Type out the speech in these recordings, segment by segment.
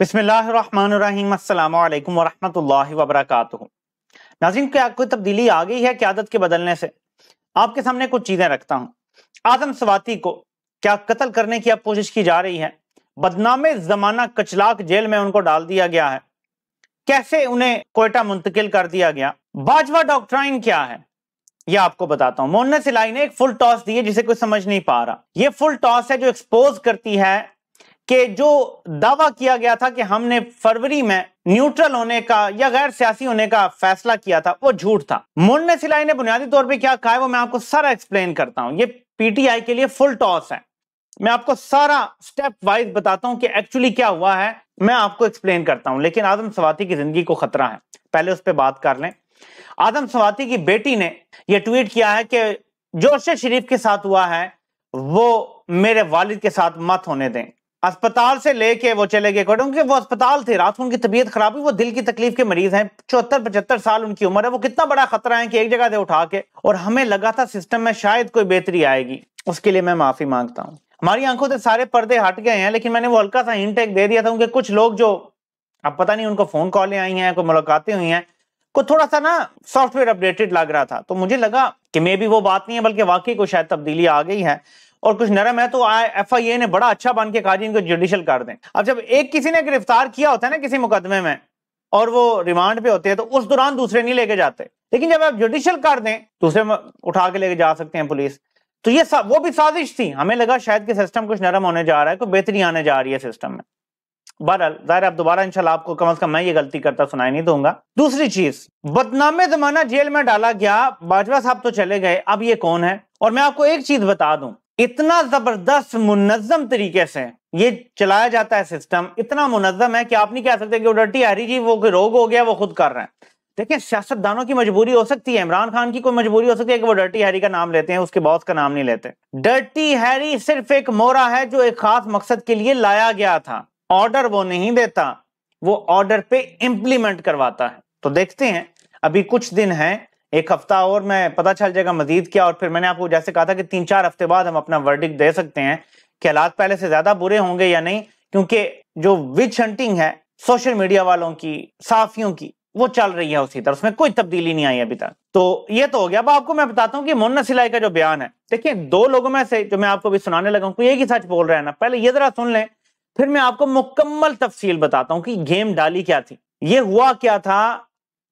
बसमिलीम अल्लाम वरहमल वबरक क्या कोई तब्दीली आ गई है क्यादत के बदलने से आपके सामने कुछ चीज़ें रखता हूँ आजम सवाती को क्या कत्ल करने की अब कोशिश की जा रही है बदनामे जमाना कचलाक जेल में उनको डाल दिया गया है कैसे उन्हें कोयटा मुंतकिल कर दिया गया बाजवा डॉक्ट्राइन क्या है यह आपको बताता हूँ मोहन सिलाई ने एक फुल टॉस दिए जिसे कोई समझ नहीं पा रहा यह फुल टॉस है जो एक्सपोज करती है कि जो दावा किया गया था कि हमने फरवरी में न्यूट्रल होने का या गैर सियासी होने का फैसला किया था वो झूठ था मुन्ने सिलाई ने बुनियादी तौर पे क्या कहा है वो मैं आपको सारा एक्सप्लेन करता हूं ये पीटीआई के लिए फुल टॉस है मैं आपको सारा स्टेप वाइज बताता हूं कि एक्चुअली क्या हुआ है मैं आपको एक्सप्लेन करता हूं लेकिन आदम सवाती की जिंदगी को खतरा है पहले उस पर बात कर लें आदम सवाती की बेटी ने यह ट्वीट किया है कि जोश शरीफ के साथ हुआ है वो मेरे वालिद के साथ मत होने दें अस्पताल से लेके वो चले गए क्योंकि वो अस्पताल थे रात को उनकी तबीयत खराब हुई वो दिल की तकलीफ के मरीज हैं चौहत्तर पचहत्तर साल उनकी उम्र है वो कितना बड़ा खतरा है कि एक जगह से उठा के और हमें लगा था सिस्टम में शायद कोई बेहतरी आएगी उसके लिए मैं माफी मांगता हूँ हमारी आंखों से सारे पर्दे हट गए हैं लेकिन मैंने वो हल्का सा इंटेक दे दिया था उनके कुछ लोग जो अब पता नहीं उनको फोन कॉलें आई हैं कोई मुलाकातें हुई हैं को थोड़ा सा ना सॉफ्टवेयर अपडेटेड लग रहा था तो मुझे लगा कि मे भी वो बात नहीं है बल्कि वाकई को शायद तब्दीली आ गई है और कुछ नरम है तो एफ आई ए ने बड़ा अच्छा बन के कहा जी इनको जुडिशल कर दें अब जब एक किसी ने गिरफ्तार किया होता है ना किसी मुकदमे में और वो रिमांड पे होते हैं तो उस दौरान दूसरे नहीं लेके जाते लेकिन जब आप जुडिशल कर दें दूसरे उठा के लेके जा सकते हैं पुलिस तो ये सब वो भी साजिश थी हमें लगा शायद कि सिस्टम कुछ नरम होने जा रहा है कोई बेहतरी आने जा रही है सिस्टम में बहरहाल जाहिर आप दोबारा इंशाल्लाह आपको कम अज कम मैं ये गलती करता सुनाई नहीं दूंगा दूसरी चीज बदनामे जमाना जेल में डाला गया बाजवा साहब तो चले गए अब ये कौन है और मैं आपको एक चीज बता दूं इतना जबरदस्त मुनजम तरीके से ये चलाया जाता है सिस्टम इतना मुनजम है कि आप नहीं कह सकते कि उडटी हरी जी वो रोग हो गया वो खुद कर रहे हैं देखिए सियासतदानों की मजबूरी हो सकती है इमरान खान की कोई मजबूरी हो सकती है कि वो डर्टी हैरी का नाम लेते हैं उसके बॉस का नाम नहीं लेते डर्टी हैरी सिर्फ एक मोरा है जो एक खास मकसद के लिए लाया गया था ऑर्डर वो नहीं देता वो ऑर्डर पे इंप्लीमेंट करवाता है तो देखते हैं अभी कुछ दिन हैं एक हफ्ता और मैं पता चल जाएगा मजीद क्या और फिर मैंने आपको जैसे कहा था कि तीन चार हफ्ते बाद हम अपना वर्डिक दे सकते हैं कि हालात पहले से ज्यादा बुरे होंगे या नहीं क्योंकि जो विच हंटिंग है सोशल मीडिया वालों की साफियों की वो चल रही है उसी तरह उसमें कोई तब्दीली नहीं आई अभी तक तो ये तो हो गया अब आपको मैं बताता हूँ कि मुन्ना सिलाई का जो बयान है देखिए दो लोगों में से जो मैं आपको भी सुनाने लगा हूँ एक ही सच बोल रहे हैं ना पहले ये जरा सुन लें फिर मैं आपको मुकम्मल तफसील बताता हूँ कि गेम डाली क्या थी ये हुआ क्या था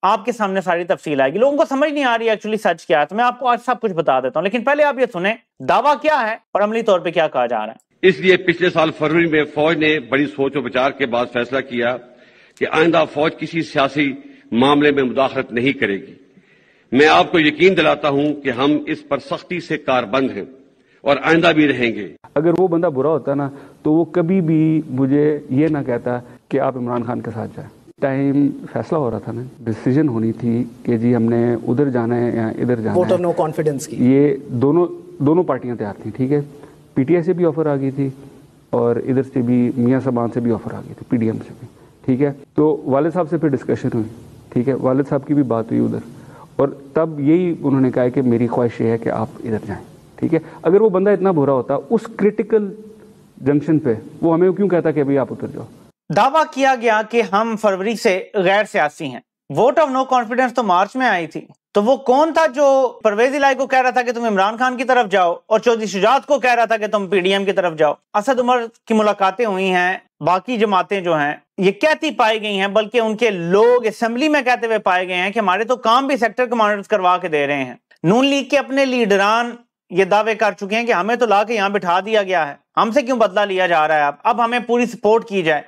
आपके सामने सारी तफसील आएगी लोगों को समझ नहीं आ रही एक्चुअली सच क्या है तो मैं आपको आज सब कुछ बता देता हूँ लेकिन पहले आप ये सुने दावा क्या है और अमली तौर पर क्या कहा जा रहा है इसलिए पिछले साल फरवरी में फौज ने बड़ी सोच और विचार के बाद फैसला किया कि आइंदा फौज किसी सियासी मामले में मुदाखलत नहीं करेगी मैं आपको यकीन दिलाता हूं कि हम इस पर सख्ती से कारबंद हैं और आइंदा भी रहेंगे अगर वो बंदा बुरा होता ना तो वो कभी भी मुझे ये ना कहता कि आप इमरान खान के साथ जाए टाइम फैसला हो रहा था ना डिसीजन होनी थी कि जी हमने उधर जाना है या इधर जाना वोटर नो कॉन्फिडेंस की ये दोनों दोनों पार्टियां तैयार थी ठीक है पीटीआई से भी ऑफर आ गई थी और इधर से भी मियाँ सबान से भी ऑफर आ गई थी पीडीएम से भी ठीक है तो वालद साहब से फिर डिस्कशन हुई ठीक है वालद साहब की भी बात हुई उधर और तब यही उन्होंने कहा कि मेरी ख्वाहिश ये है कि आप इधर जाएं ठीक है अगर वो बंदा इतना बुरा होता उस क्रिटिकल जंक्शन पे वो हमें क्यों कहता कि भाई आप उतर जाओ दावा किया गया कि हम फरवरी से गैर सियासी हैं वोट ऑफ नो कॉन्फिडेंस तो मार्च में आई थी तो वो कौन था जो परवेज इलाई को कह रहा था कि तुम इमरान खान की तरफ जाओ और चौधरी शुजात को कह रहा था कि तुम पीडीएम की तरफ जाओ असद उमर की मुलाकातें हुई हैं बाकी जमातें जो हैं ये कहती पाई गई हैं बल्कि उनके लोग असेंबली में कहते हुए पाए गए हैं कि हमारे तो काम भी सेक्टर कमांडर्स करवा के दे रहे हैं नून लीग के अपने लीडरान ये दावे कर चुके हैं कि हमें तो ला के यहाँ बिठा दिया गया है हमसे क्यों बदला लिया जा रहा है अब अब हमें पूरी सपोर्ट की जाए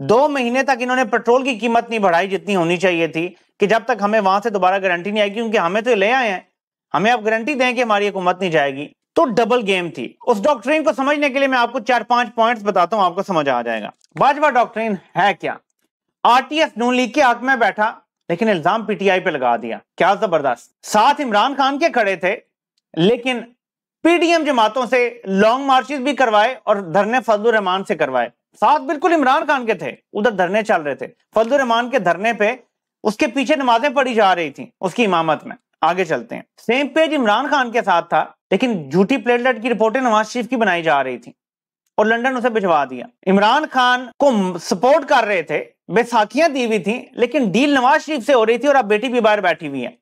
हम्म। दो महीने तक इन्होंने पेट्रोल की कीमत नहीं बढ़ाई जितनी होनी चाहिए थी कि जब तक हमें वहां से दोबारा गारंटी नहीं आएगी क्योंकि हमें तो ले आए हैं हमें आप गारंटी दें कि हमारी हुकूमत नहीं जाएगी तो डबल गेम थी उस डॉक्ट्रीन को समझने के लिए मैं आपको चार पांच पॉइंट्स बताता हूं आपको समझ आ जाएगा भाजपा डॉक्ट्रीन है क्या आरटीएस नून लीग के हक में बैठा लेकिन इल्जाम पीटीआई पे लगा दिया क्या जबरदस्त साथ इमरान खान के खड़े थे लेकिन पीडीएम जमातों से लॉन्ग मार्चेस भी करवाए और धरने फजल रहमान से करवाए साथ बिल्कुल इमरान खान के थे उधर धरने चल रहे थे फजल रहमान के धरने पे उसके पीछे नमाजें पढ़ी जा रही थी उसकी इमामत में आगे चलते हैं सेम पेज इमरान खान के साथ था लेकिन झूठी प्लेटलेट की रिपोर्टें नवाज शरीफ की बनाई जा रही थी और लंदन उसे भिजवा दिया इमरान खान को सपोर्ट कर रहे थे बेसाखियां दी हुई थी लेकिन डील नवाज शरीफ से हो रही थी और अब बेटी भी बाहर बैठी हुई है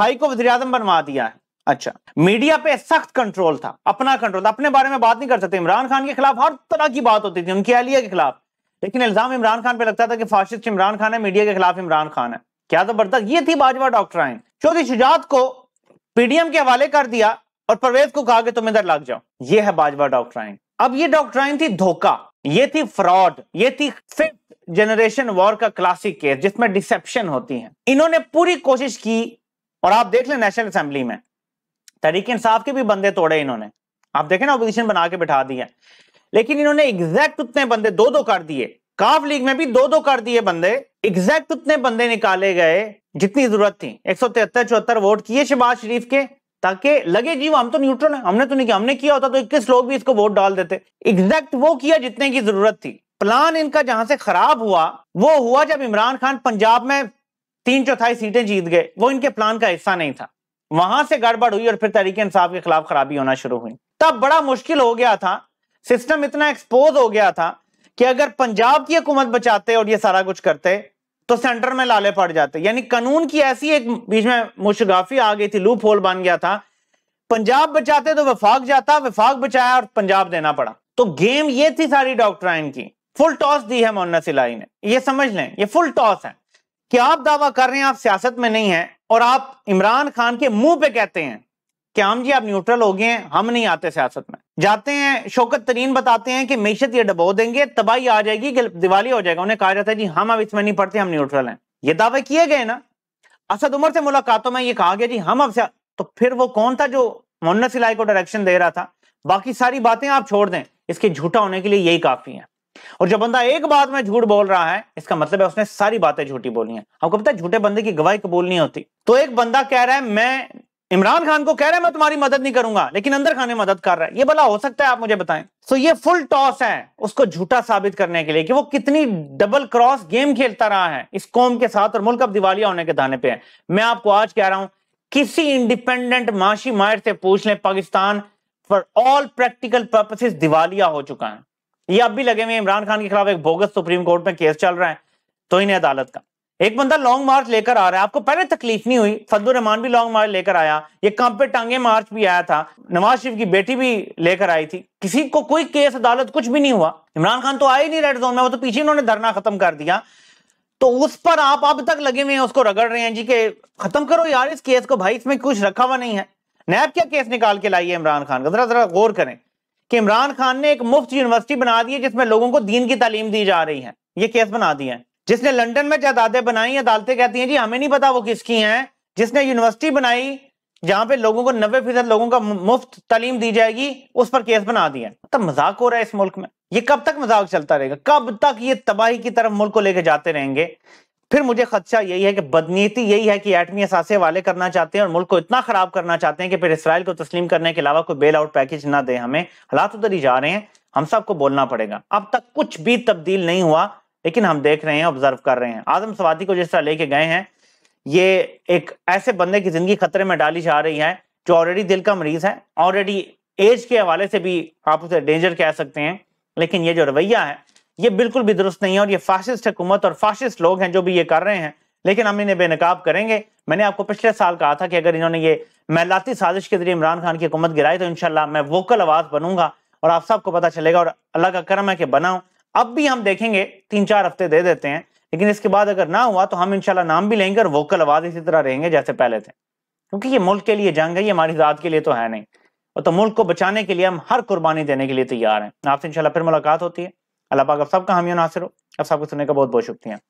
भाई को वजी बनवा दिया है अच्छा मीडिया पे सख्त कंट्रोल था अपना कंट्रोल था अपने बारे में बात नहीं कर सकते इमरान खान के खिलाफ हर तरह की बात होती थी उनकी अहलिया के खिलाफ लेकिन इल्जाम इमरान खान पे लगता था कि फाशिस्ट इमरान खान है मीडिया के खिलाफ इमरान खान है क्या जबरदस्त तो ये थी बाजवा डॉक्टर आइन चौधरी शुजात को पीडीएम के हवाले कर दिया और परवेज को कहा कि तुम इधर लग जाओ ये है बाजवा डॉक्टर आइन अब ये डॉक्टर आइन थी धोखा ये थी फ्रॉड ये थी फिफ्थ जनरेशन वॉर का क्लासिक केस जिसमें डिसेप्शन होती है इन्होंने पूरी कोशिश की और आप देख लें नेशनल असेंबली में तरीके इंसाफ के भी बंदे तोड़े इन्होंने आप देखें ना अपोजिशन बना के बिठा दी है लेकिन इन्होंने एग्जैक्ट उतने बंदे दो दो कर दिए काफ लीग में भी दो दो कर दिए बंदे एग्जैक्ट उतने बंदे निकाले गए जितनी जरूरत थी एक सौ तिहत्तर चौहत्तर वोट किए शहबाज शरीफ के ताकि लगे जी हम तो न्यूट्रल है हमने तो नहीं किया हमने किया होता तो इक्कीस लोग भी इसको वोट डाल देते एग्जैक्ट वो किया जितने की जरूरत थी प्लान इनका जहां से खराब हुआ वो हुआ जब इमरान खान पंजाब में तीन चौथाई सीटें जीत गए वो इनके प्लान का हिस्सा नहीं था वहां से गड़बड़ हुई और फिर तरीके इंसाफ के खिलाफ खराबी होना शुरू हुई तब बड़ा मुश्किल हो गया था सिस्टम इतना एक्सपोज हो गया था कि अगर पंजाब की हुकूमत बचाते और ये सारा कुछ करते तो सेंटर में लाले पड़ जाते यानी कानून की ऐसी एक बीच में मुशगाफी आ गई थी लूप होल बन गया था पंजाब बचाते तो विफाक जाता विफाक बचाया और पंजाब देना पड़ा तो गेम ये थी सारी डॉक्टर की फुल टॉस दी है मोहन सिलाई ने ये समझ लें ये फुल टॉस है कि आप दावा कर रहे हैं आप सियासत में नहीं है और आप इमरान खान के मुंह पे कहते हैं कि हम जी आप न्यूट्रल हो गए हैं हम नहीं आते सियासत में जाते हैं शौकत तरीन बताते हैं कि मीशत ये डबो देंगे तबाही आ जाएगी दिवाली हो जाएगा उन्हें कहा जाता है जी हम अब इसमें नहीं पढ़ते हम न्यूट्रल हैं ये दावे किए गए ना असद उमर से मुलाकातों में ये कहा गया जी हम अब से तो फिर वो कौन था जो मोहन सिलाई को डायरेक्शन दे रहा था बाकी सारी बातें आप छोड़ दें इसके झूठा होने के लिए यही काफी है और जब बंदा एक बात में झूठ बोल रहा है इसका मतलब है उसने सारी बातें झूठी बोली हैं आपको पता है झूठे बंदे की गवाही कबूल नहीं होती तो एक बंदा कह रहा है मैं इमरान खान को कह रहा है मैं तुम्हारी मदद नहीं करूंगा लेकिन अंदर खाने मदद कर रहा है ये भला हो सकता है आप मुझे बताएं सो ये फुल टॉस है उसको झूठा साबित करने के लिए कि वो कितनी डबल क्रॉस गेम खेलता रहा है इस कौम के साथ और मुल्क अब दिवालिया होने के दाने पे है मैं आपको आज कह रहा हूं किसी इंडिपेंडेंट माशी मायर से पूछ लें Pakistan for all practical purposes दिवालिया हो चुका है ये अब भी लगे हुए इमरान खान के खिलाफ एक बोगस सुप्रीम कोर्ट में केस चल रहा है तो इन अदालत का एक बंदा लॉन्ग मार्च लेकर आ रहा है आपको पहले तकलीफ नहीं हुई फद्दुर रहमान भी लॉन्ग मार्च लेकर आया ये काम पे टांगे मार्च भी आया था नवाज शरीफ की बेटी भी लेकर आई थी किसी को कोई केस अदालत कुछ भी नहीं हुआ इमरान खान तो आए ही नहीं रेड जोन में वो तो पीछे उन्होंने धरना खत्म कर दिया तो उस पर आप अब तक लगे हुए हैं उसको रगड़ रहे हैं जी के खत्म करो यार इस केस को भाई इसमें कुछ रखा हुआ नहीं है नैब क्या केस निकाल के लाइए इमरान खान का जरा जरा गौर करें कि इमरान खान ने एक मुफ्त यूनिवर्सिटी बना दी है जिसमें लोगों को दीन की तालीम दी जा रही है ये केस बना दिए हैं जिसने लंदन में जायदादें बनाई अदालतें कहती हैं जी हमें नहीं पता वो किसकी हैं जिसने यूनिवर्सिटी बनाई जहां पे लोगों को नब्बे फीसद लोगों का मुफ्त तालीम दी जाएगी उस पर केस बना दिया तब मजाक हो रहा है इस मुल्क में ये कब तक मजाक चलता रहेगा कब तक ये तबाही की तरफ मुल्क को लेके जाते रहेंगे फिर मुझे खदशा यही है कि बदनीति यही है कि एटमी असासे वाले करना चाहते हैं और मुल्क को इतना खराब करना चाहते हैं कि फिर इसराइल को तस्लीम करने के अलावा कोई बेल आउट पैकेज ना दे हमें हालात उधर ही जा रहे हैं हम सबको बोलना पड़ेगा अब तक कुछ भी तब्दील नहीं हुआ लेकिन हम देख रहे हैं ऑब्जर्व कर रहे हैं आजम सवादी को जिस तरह लेके गए हैं ये एक ऐसे बंदे की जिंदगी खतरे में डाली जा रही है जो ऑलरेडी दिल का मरीज है ऑलरेडी एज के हवाले से भी आप उसे डेंजर कह सकते हैं लेकिन ये जो रवैया है ये बिल्कुल भी दुरुस्त नहीं है और ये फासिस्ट हुकूमत और फासिस्ट लोग हैं जो भी ये कर रहे हैं लेकिन हम इन्हें बेनकाब करेंगे मैंने आपको पिछले साल कहा था कि अगर इन्होंने ये मैलाती साजिश के जरिए इमरान खान की हुकूमत गिराई तो इनशाला मैं वोकल आवाज़ बनूंगा और आप सबको पता चलेगा और अल्लाह का करम है कि बनाऊँ अब भी हम देखेंगे तीन चार हफ्ते दे देते हैं लेकिन इसके बाद अगर ना हुआ तो हम इनशाला नाम भी लेंगे और वोकल आवाज़ इसी तरह रहेंगे जैसे पहले थे क्योंकि ये मुल्क के लिए जंग है ये हमारी ज़ात के लिए तो है नहीं और तो मुल्क को बचाने के लिए हम हर कुर्बानी देने के लिए तैयार हैं आपसे इनशाला फिर मुलाकात होती है अल्लाह पाक आप सबका हामी नासिर हो आप सबको सुनने का बहुत बहुत शुक्रिया